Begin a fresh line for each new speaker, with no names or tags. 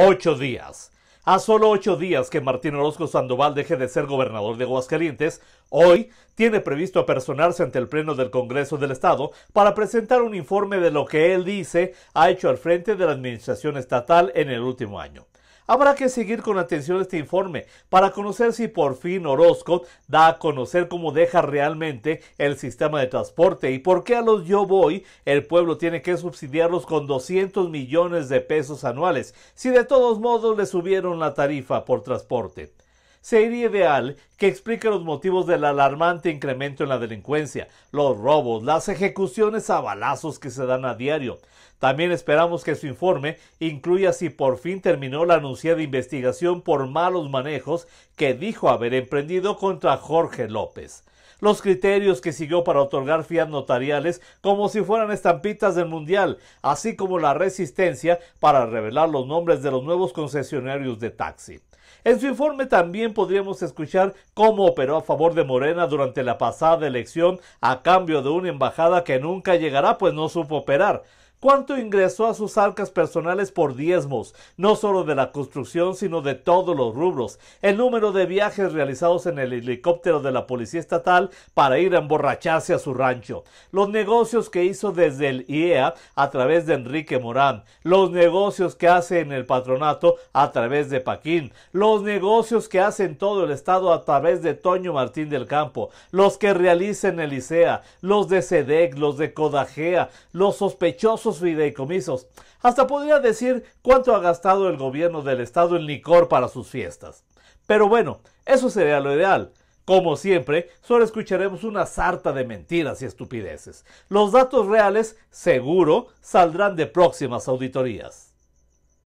Ocho días. A solo ocho días que Martín Orozco Sandoval deje de ser gobernador de Aguascalientes, hoy tiene previsto apersonarse ante el Pleno del Congreso del Estado para presentar un informe de lo que él dice ha hecho al frente de la Administración Estatal en el último año. Habrá que seguir con atención este informe para conocer si por fin Orozco da a conocer cómo deja realmente el sistema de transporte y por qué a los Yo Voy el pueblo tiene que subsidiarlos con 200 millones de pesos anuales si de todos modos le subieron la tarifa por transporte sería ideal que explique los motivos del alarmante incremento en la delincuencia, los robos, las ejecuciones a balazos que se dan a diario. También esperamos que su informe incluya si por fin terminó la anunciada investigación por malos manejos que dijo haber emprendido contra Jorge López los criterios que siguió para otorgar fias notariales como si fueran estampitas del Mundial, así como la resistencia para revelar los nombres de los nuevos concesionarios de taxi. En su informe también podríamos escuchar cómo operó a favor de Morena durante la pasada elección a cambio de una embajada que nunca llegará pues no supo operar. ¿Cuánto ingresó a sus arcas personales por diezmos, no solo de la construcción, sino de todos los rubros? El número de viajes realizados en el helicóptero de la Policía Estatal para ir a emborracharse a su rancho. Los negocios que hizo desde el IEA a través de Enrique Morán. Los negocios que hace en el patronato a través de Paquín. Los negocios que hace en todo el estado a través de Toño Martín del Campo. Los que realiza en el ICEA. Los de SEDEC, los de Codajea, Los sospechosos fideicomisos. Hasta podría decir cuánto ha gastado el gobierno del estado en licor para sus fiestas. Pero bueno, eso sería lo ideal. Como siempre, solo escucharemos una sarta de mentiras y estupideces. Los datos reales, seguro, saldrán de próximas auditorías.